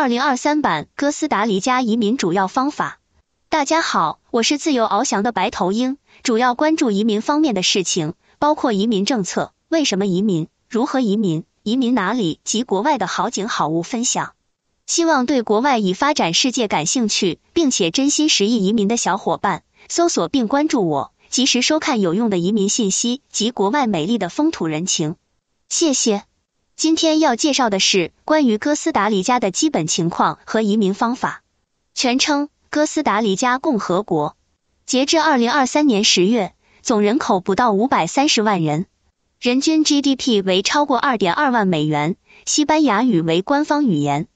二零二三版哥斯达黎加移民主要方法。大家好，我是自由翱翔的白头鹰，主要关注移民方面的事情，包括移民政策、为什么移民、如何移民、移民哪里及国外的好景好物分享。希望对国外已发展世界感兴趣并且真心实意移民的小伙伴，搜索并关注我，及时收看有用的移民信息及国外美丽的风土人情。谢谢。今天要介绍的是关于哥斯达黎加的基本情况和移民方法。全称哥斯达黎加共和国，截至二零二三年十月，总人口不到五百三十万人，人均 GDP 为超过二点二万美元。西班牙语为官方语言。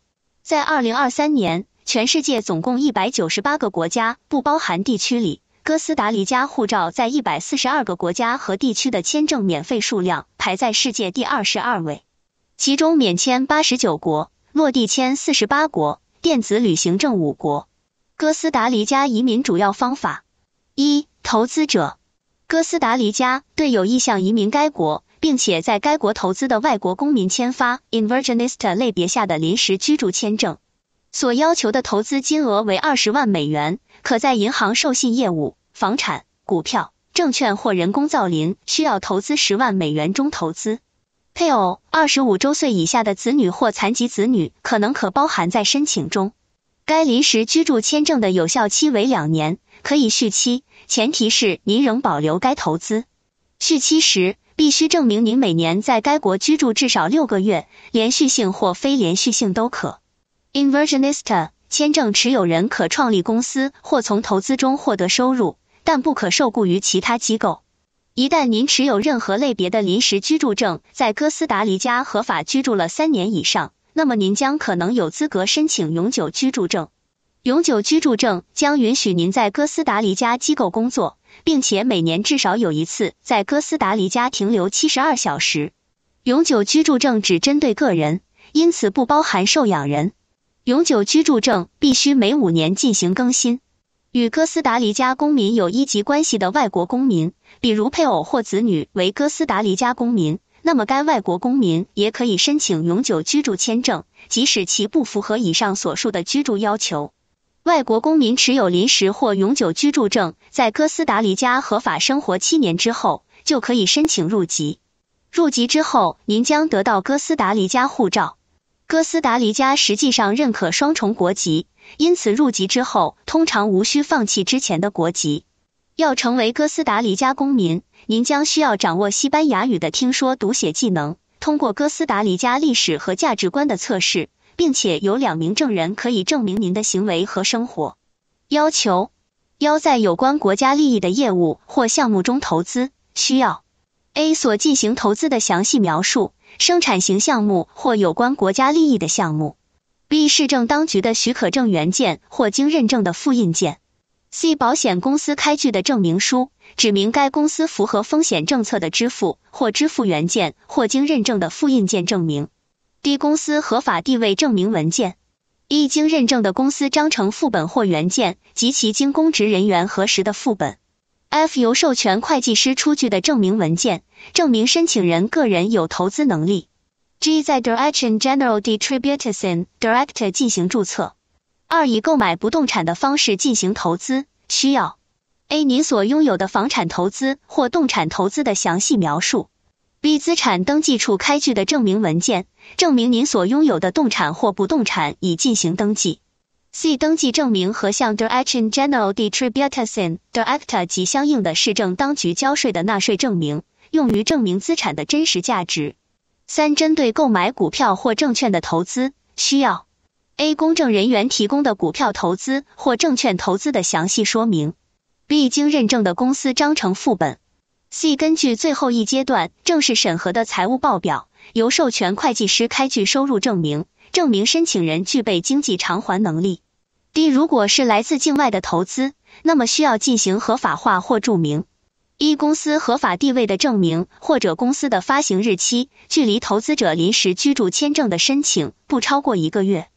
在二零二三年，全世界总共一百九十八个国家不包含地区里，哥斯达黎加护照在一百四十二个国家和地区的签证免费数量排在世界第二十二位。其中免签八十九国，落地签四十八国，电子旅行证五国。哥斯达黎加移民主要方法：一、投资者。哥斯达黎加对有意向移民该国，并且在该国投资的外国公民签发 Investor 类别下的临时居住签证，所要求的投资金额为二十万美元，可在银行授信业务、房产、股票、证券或人工造林需要投资十万美元中投资。配偶、二十五周岁以下的子女或残疾子女可能可包含在申请中。该临时居住签证的有效期为两年，可以续期，前提是您仍保留该投资。续期时必须证明您每年在该国居住至少六个月，连续性或非连续性都可。Inversionista 签证持有人可创立公司或从投资中获得收入，但不可受雇于其他机构。一旦您持有任何类别的临时居住证，在哥斯达黎加合法居住了三年以上，那么您将可能有资格申请永久居住证。永久居住证将允许您在哥斯达黎加机构工作，并且每年至少有一次在哥斯达黎加停留七十二小时。永久居住证只针对个人，因此不包含受养人。永久居住证必须每五年进行更新。与哥斯达黎加公民有一级关系的外国公民，比如配偶或子女为哥斯达黎加公民，那么该外国公民也可以申请永久居住签证，即使其不符合以上所述的居住要求。外国公民持有临时或永久居住证，在哥斯达黎加合法生活七年之后，就可以申请入籍。入籍之后，您将得到哥斯达黎加护照。哥斯达黎加实际上认可双重国籍，因此入籍之后通常无需放弃之前的国籍。要成为哥斯达黎加公民，您将需要掌握西班牙语的听说读写技能，通过哥斯达黎加历史和价值观的测试，并且有两名证人可以证明您的行为和生活。要求：要在有关国家利益的业务或项目中投资，需要 A 所进行投资的详细描述。生产型项目或有关国家利益的项目，B 市政当局的许可证原件或经认证的复印件，C 保险公司开具的证明书，指明该公司符合风险政策的支付或支付原件或经认证的复印件证明，D 公司合法地位证明文件，E 经认证的公司章程副本或原件及其经公职人员核实的副本。f 由授权会计师出具的证明文件，证明申请人个人有投资能力。g 在 d i r e c t i o n General d i s t r i b u t i o n Director 进行注册。二以购买不动产的方式进行投资，需要：a 您所拥有的房产投资或动产投资的详细描述；b 资产登记处开具的证明文件，证明您所拥有的动产或不动产已进行登记。c 登记证明和向 Direction General Distributasin Director 及相应的市政当局交税的纳税证明，用于证明资产的真实价值。三、针对购买股票或证券的投资，需要 a 公证人员提供的股票投资或证券投资的详细说明；b 经认证的公司章程副本；c 根据最后一阶段正式审核的财务报表，由授权会计师开具收入证明。证明申请人具备经济偿还能力。D 如果是来自境外的投资，那么需要进行合法化或注明。一公司合法地位的证明或者公司的发行日期，距离投资者临时居住签证的申请不超过一个月。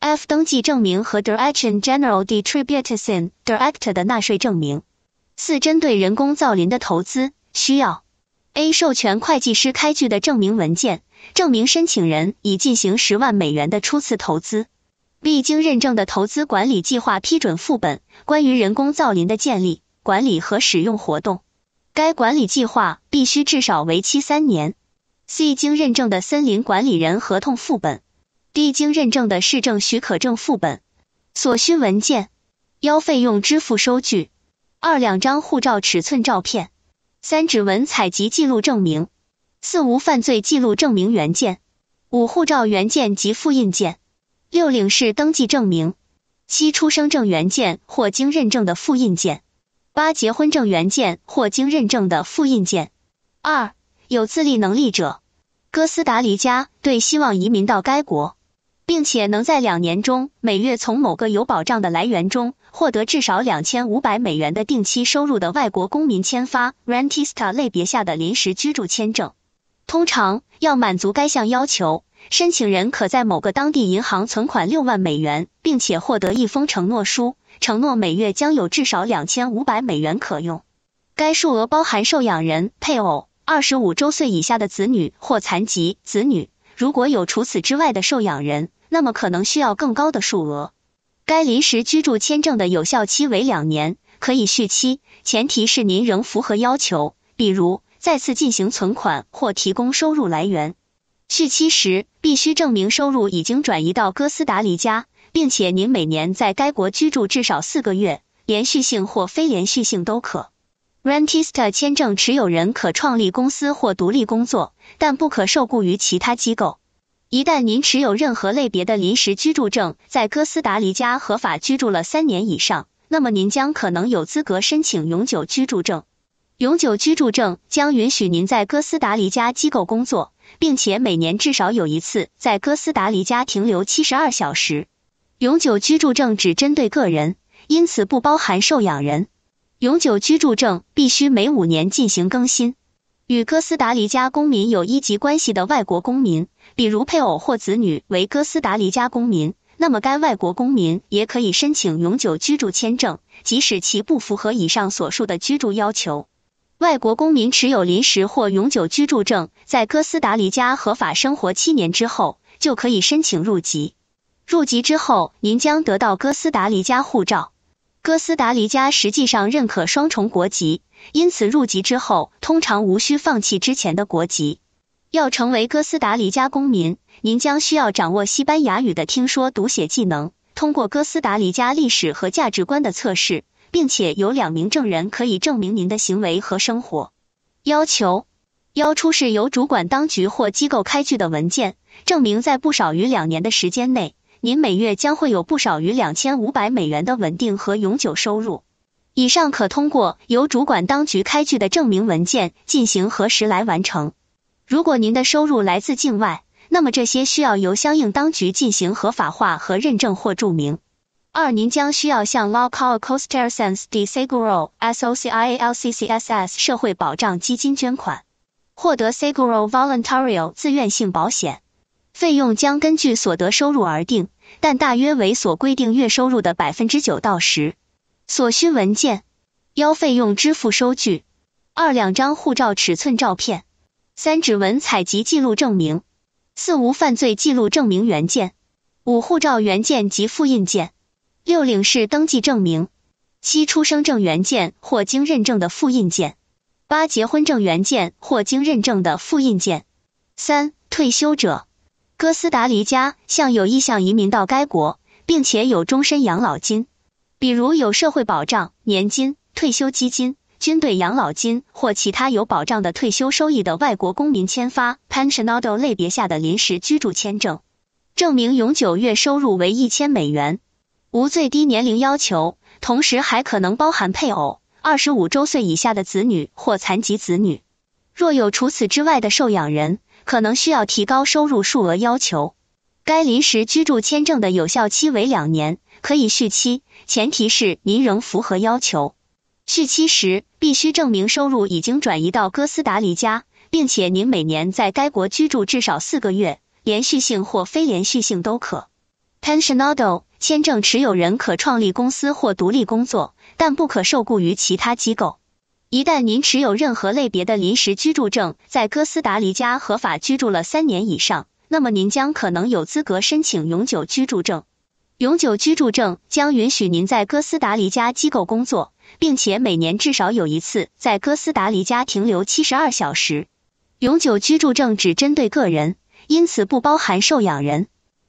F 登记证明和 Direction General Distributio Director 的纳税证明。四针对人工造林的投资需要。A. 授权会计师开具的证明文件，证明申请人已进行十万美元的初次投资。B. 经认证的投资管理计划批准副本，关于人工造林的建立、管理和使用活动。该管理计划必须至少为期三年。C. 经认证的森林管理人合同副本。D. 经认证的市政许可证副本。所需文件：幺费用支付收据。二两张护照尺寸照片。三、指纹采集记录证明；四、无犯罪记录证明原件；五、护照原件及复印件；六、领事登记证明；七、出生证原件或经认证的复印件；八、结婚证原件或经认证的复印件。二、有自立能力者，哥斯达黎加对希望移民到该国。并且能在两年中每月从某个有保障的来源中获得至少两千五百美元的定期收入的外国公民签发 Rentista 类别下的临时居住签证。通常要满足该项要求，申请人可在某个当地银行存款六万美元，并且获得一封承诺书，承诺每月将有至少两千五百美元可用。该数额包含受养人、配偶、二十五周岁以下的子女或残疾子女。如果有除此之外的受养人，那么可能需要更高的数额。该临时居住签证的有效期为两年，可以续期，前提是您仍符合要求，比如再次进行存款或提供收入来源。续期时必须证明收入已经转移到哥斯达黎加，并且您每年在该国居住至少四个月，连续性或非连续性都可。r a n t i s t a 签证持有人可创立公司或独立工作，但不可受雇于其他机构。一旦您持有任何类别的临时居住证，在哥斯达黎加合法居住了三年以上，那么您将可能有资格申请永久居住证。永久居住证将允许您在哥斯达黎加机构工作，并且每年至少有一次在哥斯达黎加停留七十二小时。永久居住证只针对个人，因此不包含受养人。永久居住证必须每五年进行更新。与哥斯达黎加公民有一级关系的外国公民，比如配偶或子女为哥斯达黎加公民，那么该外国公民也可以申请永久居住签证，即使其不符合以上所述的居住要求。外国公民持有临时或永久居住证，在哥斯达黎加合法生活七年之后，就可以申请入籍。入籍之后，您将得到哥斯达黎加护照。哥斯达黎加实际上认可双重国籍，因此入籍之后通常无需放弃之前的国籍。要成为哥斯达黎加公民，您将需要掌握西班牙语的听说读写技能，通过哥斯达黎加历史和价值观的测试，并且有两名证人可以证明您的行为和生活。要求要出示由主管当局或机构开具的文件，证明在不少于两年的时间内。您每月将会有不少于两千五百美元的稳定和永久收入。以上可通过由主管当局开具的证明文件进行核实来完成。如果您的收入来自境外，那么这些需要由相应当局进行合法化和认证或注明。二，您将需要向 Law c o s t a r e Sen s e c u r l Social C C S S 社会保障基金捐款，获得 Seguro Voluntario 自愿性保险。费用将根据所得收入而定，但大约为所规定月收入的百分之九到十。所需文件：幺费用支付收据；二两张护照尺寸照片；三指纹采集记录证明；四无犯罪记录证明原件；五护照原件及复印件；六领事登记证明；七出生证原件或经认证的复印件；八结婚证原件或经认证的复印件。三退休者。哥斯达黎加向有意向移民到该国，并且有终身养老金，比如有社会保障、年金、退休基金、军队养老金或其他有保障的退休收益的外国公民，签发 Pensionado 类别下的临时居住签证，证明永久月收入为一千美元，无最低年龄要求，同时还可能包含配偶、二十五周岁以下的子女或残疾子女。若有除此之外的受养人。可能需要提高收入数额要求。该临时居住签证的有效期为两年，可以续期，前提是您仍符合要求。续期时必须证明收入已经转移到哥斯达黎加，并且您每年在该国居住至少四个月，连续性或非连续性都可。Pensionado 签证持有人可创立公司或独立工作，但不可受雇于其他机构。一旦您持有任何类别的临时居住证，在哥斯达黎加合法居住了三年以上，那么您将可能有资格申请永久居住证。永久居住证将允许您在哥斯达黎加机构工作，并且每年至少有一次在哥斯达黎加停留七十二小时。永久居住证只针对个人，因此不包含受养人。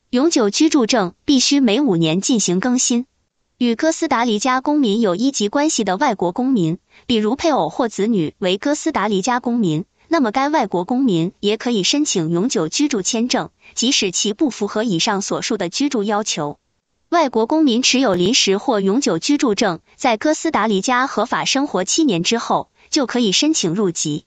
永久居住证必须每五年进行更新。与哥斯达黎加公民有一级关系的外国公民，比如配偶或子女为哥斯达黎加公民，那么该外国公民也可以申请永久居住签证，即使其不符合以上所述的居住要求。外国公民持有临时或永久居住证，在哥斯达黎加合法生活七年之后，就可以申请入籍。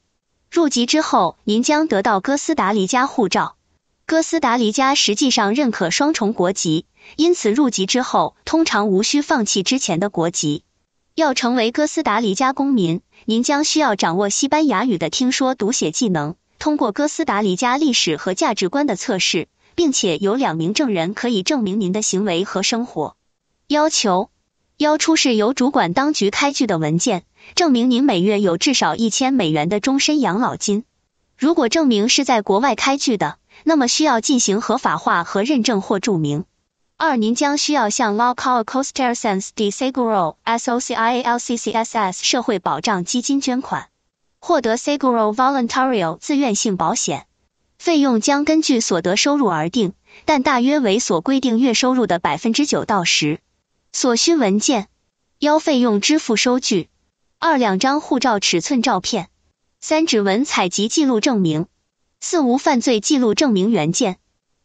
入籍之后，您将得到哥斯达黎加护照。哥斯达黎加实际上认可双重国籍，因此入籍之后通常无需放弃之前的国籍。要成为哥斯达黎加公民，您将需要掌握西班牙语的听说读写技能，通过哥斯达黎加历史和价值观的测试，并且有两名证人可以证明您的行为和生活。要求要出示由主管当局开具的文件，证明您每月有至少一千美元的终身养老金。如果证明是在国外开具的。那么需要进行合法化和认证或注明。二，您将需要向 l a l c o a s t a s e n s e de Seguro S O C I A L C C S S 社会保障基金捐款，获得 Seguro Voluntario 自愿性保险。费用将根据所得收入而定，但大约为所规定月收入的百分之九到十。所需文件：幺费用支付收据；二两张护照尺寸照片；三指纹采集记录证明。四无犯罪记录证明原件，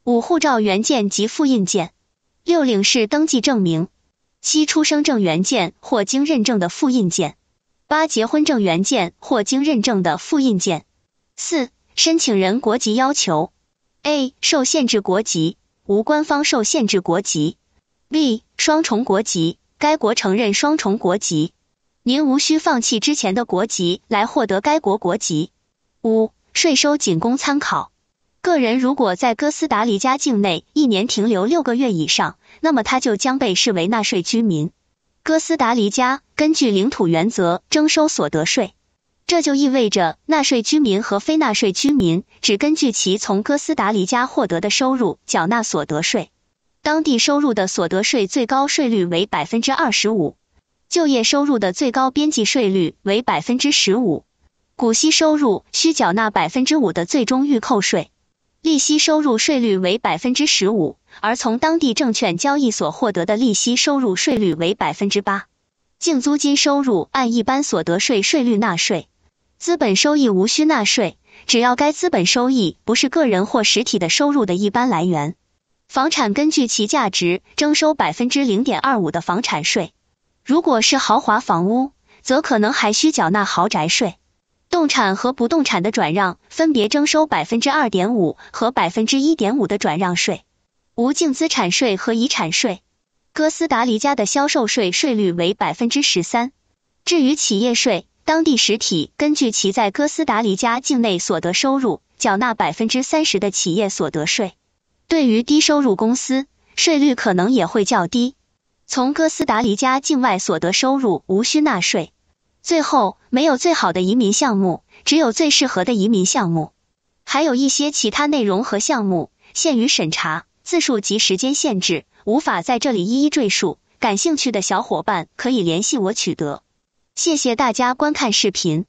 五护照原件及复印件，六领事登记证明，七出生证原件或经认证的复印件，八结婚证原件或经认证的复印件。四申请人国籍要求：A 受限制国籍，无官方受限制国籍；B 双重国籍，该国承认双重国籍，您无需放弃之前的国籍来获得该国国籍。五税收仅供参考。个人如果在哥斯达黎加境内一年停留六个月以上，那么他就将被视为纳税居民。哥斯达黎加根据领土原则征收所得税，这就意味着纳税居民和非纳税居民只根据其从哥斯达黎加获得的收入缴纳所得税。当地收入的所得税最高税率为百分之二十五，就业收入的最高边际税率为百分之十五。股息收入需缴纳百分之五的最终预扣税，利息收入税率为百分之十五，而从当地证券交易所获得的利息收入税率为百分之八。净租金收入按一般所得税税率纳税，资本收益无需纳税，只要该资本收益不是个人或实体的收入的一般来源。房产根据其价值征收百分之零点二五的房产税，如果是豪华房屋，则可能还需缴纳豪宅税。动产和不动产的转让分别征收百分之二点五和百分之一点五的转让税、无净资产税和遗产税。哥斯达黎加的销售税税率为百分之十三。至于企业税，当地实体根据其在哥斯达黎加境内所得收入缴纳百分之三十的企业所得税。对于低收入公司，税率可能也会较低。从哥斯达黎加境外所得收入无需纳税。最后，没有最好的移民项目，只有最适合的移民项目。还有一些其他内容和项目，限于审查字数及时间限制，无法在这里一一赘述。感兴趣的小伙伴可以联系我取得。谢谢大家观看视频。